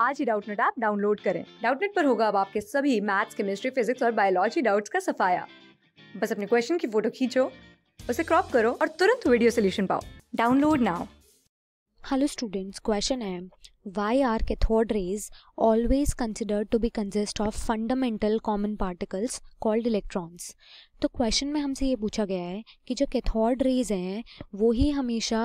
आज ही Doubtnut app download करें डाउटनेट पर होगा अब आपके सभी मैथ्स केमिस्ट्री फिजिक्स और बायोलॉजी डाउट्स का सफाया बस अपने क्वेश्चन की फोटो खींचो उसे क्रॉप करो और तुरंत वीडियो सोल्यूशन पाओ download now hello students question है why are cathode rays always considered to be consist of fundamental common particles called electrons तो क्वेश्चन में हमसे ये पूछा गया है कि जो कैथोड रेज हैं वो ही हमेशा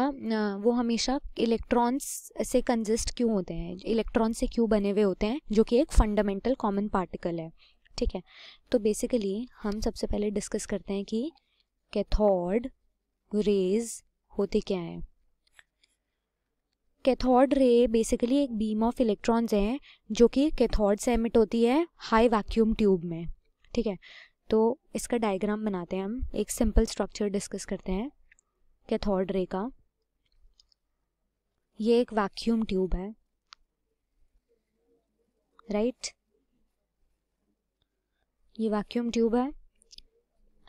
वो हमेशा इलेक्ट्रॉन्स से कंजिस्ट क्यों होते हैं इलेक्ट्रॉन से क्यों बने हुए होते हैं जो कि एक फंडामेंटल कॉमन पार्टिकल है ठीक है तो बेसिकली हम सबसे पहले डिस्कस करते हैं कि कैथोड रेज होते क्या हैं कैथोड रे बेसिकली एक बीम ऑफ इलेक्ट्रॉन्स हैं जो कि कैथोड से एमिट होती है हाई वैक्यूम ट्यूब में ठीक है तो इसका डायग्राम बनाते हैं हम एक सिंपल स्ट्रक्चर डिस्कस करते हैं कैथोड रे का ये एक वैक्यूम ट्यूब है राइट ये वैक्यूम ट्यूब है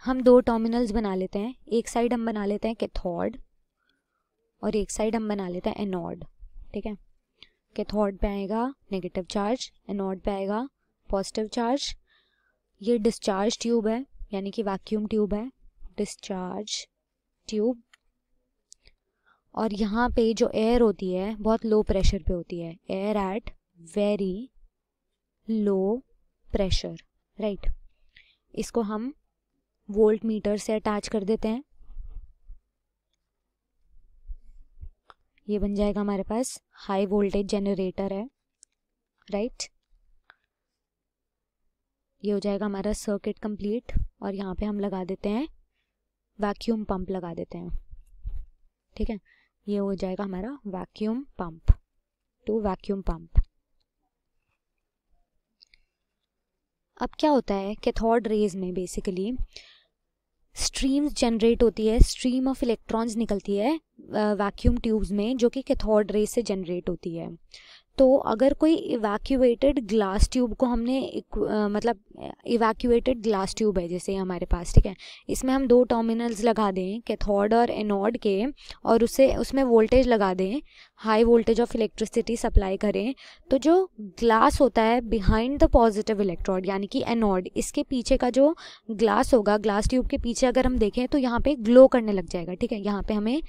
हम दो टर्मिनल्स बना लेते हैं एक साइड हम बना लेते हैं कैथोड और एक साइड हम बना लेते हैं एनोड ठीक है कैथोड पे आएगा नेगेटिव चार्ज एनोड पे आएगा पॉजिटिव चार्ज ये डिस्चार्ज ट्यूब है यानी कि वैक्यूम ट्यूब है डिस्चार्ज ट्यूब और यहाँ पे जो एयर होती है बहुत लो प्रेशर पे होती है air at very low pressure right इसको हम वोल्ट मीटर से अटैच कर देते हैं ये बन जाएगा हमारे पास हाई वोल्टेज जनरेटर है राइट ये हो जाएगा हमारा सर्किट कंप्लीट और यहाँ पे हम लगा देते हैं वैक्यूम पंप लगा देते हैं ठीक है ये हो जाएगा हमारा vacuum pump two vacuum pump अब क्या होता है कैथोड रेज में बेसिकली स्ट्रीम्स जनरेट होती है स्ट्रीम ऑफ इलेक्ट्रॉन्स निकलती है वैक्यूम ट्यूब्स में जो कि कैथोड रेज से जनरेट होती है तो अगर कोई इवैक्यूएटेड ग्लास ट्यूब को हमने मतलब इवैक्यूएटेड ग्लास ट्यूब है जैसे हमारे पास ठीक है इसमें हम दो टर्मिनल्स लगा दें कैथोड और एनोड के और उसे उसमें वोल्टेज लगा दें high voltage of electricity supply करें तो जो ग्लास होता है बिहाइंड द पॉजिटिव इलेक्ट्रॉड यानी कि एनोड इसके पीछे का जो ग्लास होगा ग्लास ट्यूब के पीछे अगर हम देखें तो यहाँ पर ग्लो करने लग जाएगा ठीक है यहाँ पर हमें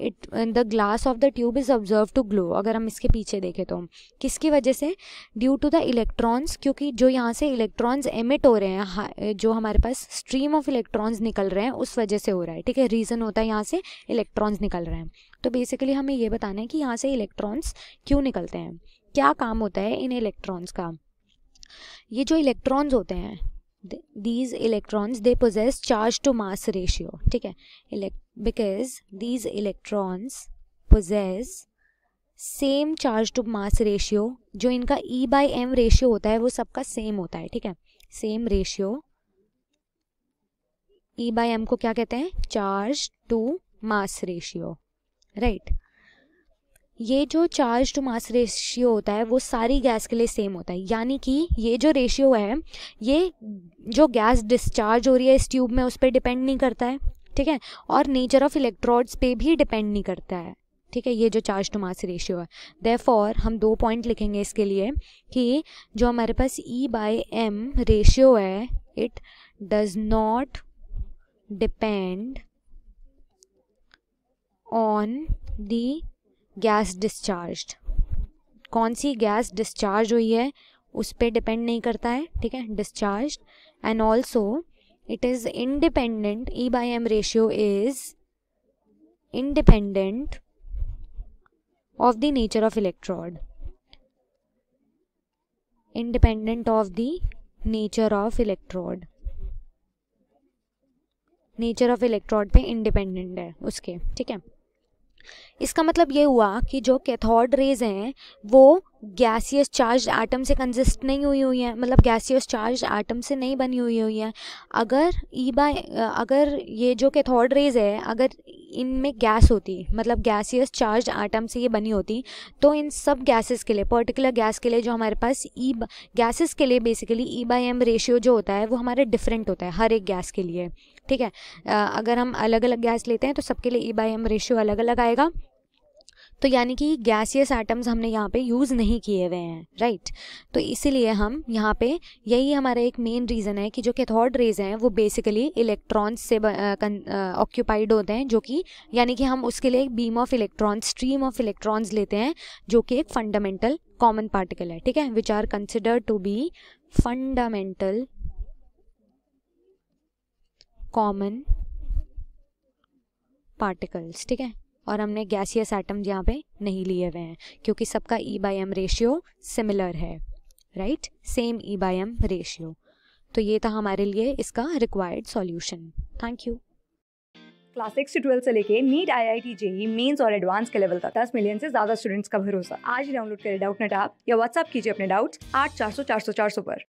it the glass of the tube is observe to glow अगर हम इसके पीछे देखें तो किसकी वजह से ड्यू टू द इलेक्ट्रॉन्स क्योंकि जो यहाँ से इलेक्ट्रॉन्स एमिट हो रहे हैं जो हमारे पास स्ट्रीम ऑफ इलेक्ट्रॉन्स निकल रहे हैं उस वजह से हो रहा है ठीक है रीज़न होता है यहाँ से इलेक्ट्रॉन्स निकल रहे हैं तो बेसिकली हमें ये बताना है कि यहाँ से इलेक्ट्रॉन्स क्यों निकलते हैं क्या काम होता है इन इलेक्ट्रॉन्स का ये जो इलेक्ट्रॉन्स होते हैं these electrons they possess charge to mass ratio ठीक है because these electrons possess same charge to mass ratio जो इनका ई बाई एम रेशियो होता है वो सबका सेम होता है ठीक है same ratio e by m को क्या कहते हैं charge to mass ratio right ये जो चार्ज टू मास रेशियो होता है वो सारी गैस के लिए सेम होता है यानी कि ये जो रेशियो है ये जो गैस डिस्चार्ज हो रही है इस ट्यूब में उस पर डिपेंड नहीं करता है ठीक है और नेचर ऑफ इलेक्ट्रॉड्स पे भी डिपेंड नहीं करता है ठीक है ये जो चार्ज टू मास रेशियो है दे हम दो पॉइंट लिखेंगे इसके लिए कि जो हमारे पास ई बाई एम रेशियो है it does not depend on the gas discharge कौन सी गैस डिस्चार्ज हुई है उस पर डिपेंड नहीं करता है ठीक है discharge and also it is independent e by m ratio is independent of the nature of electrode independent of the nature of electrode nature of electrode पे इंडिपेंडेंट है उसके ठीक है इसका मतलब ये हुआ कि जो कैथोड रेज हैं वो गैसियस चार्ज आइटम से कंजिस्ट नहीं हुई हुई हैं मतलब गैसियस चार्ज आइटम से नहीं बनी हुई हुई हैं अगर ई बाय अगर ये जो कैथोड रेज है अगर इनमें गैस होती मतलब गैसियस चार्ज आइटम से ये बनी होती तो इन सब गैसेस के लिए पर्टिकुलर गैस के लिए जो हमारे पास ई e गैसेस के लिए basically e by m ratio जो होता है वो हमारे डिफरेंट होता है हर एक गैस के लिए ठीक है अगर हम अलग अलग गैस लेते हैं तो सबके लिए e e by m ratio अलग अलग आएगा तो यानी कि गैसियस आइटम्स हमने यहाँ पे यूज़ नहीं किए हुए हैं राइट तो इसीलिए हम यहाँ पे यही हमारा एक मेन रीज़न है कि जो कैथोड रेज हैं वो बेसिकली इलेक्ट्रॉन्स से ऑक्यूपाइड होते हैं जो कि यानी कि हम उसके लिए एक beam of electron stream of electrons लेते हैं जो कि एक फंडामेंटल कॉमन पार्टिकल है ठीक है which are considered to be fundamental common particles ठीक है और हमने गैसियस एटम्स यहाँ पे नहीं लिए हुए हैं क्योंकि सबका e by m ratio similar है right same e by m ratio तो ये था हमारे लिए इसका required solution thank you class six से ट्वेल्थ से लेके NEET I I T JEE Mains और एडवांस के लेवल तक दस मिलियन से ज्यादा स्टूडेंट्स का भरोसा आज डाउनलोड करें डाउट नेट आप या व्हाट्सअप कीजिए अपने डाउट्स आठ चार सौ चार सौ चार सौ पर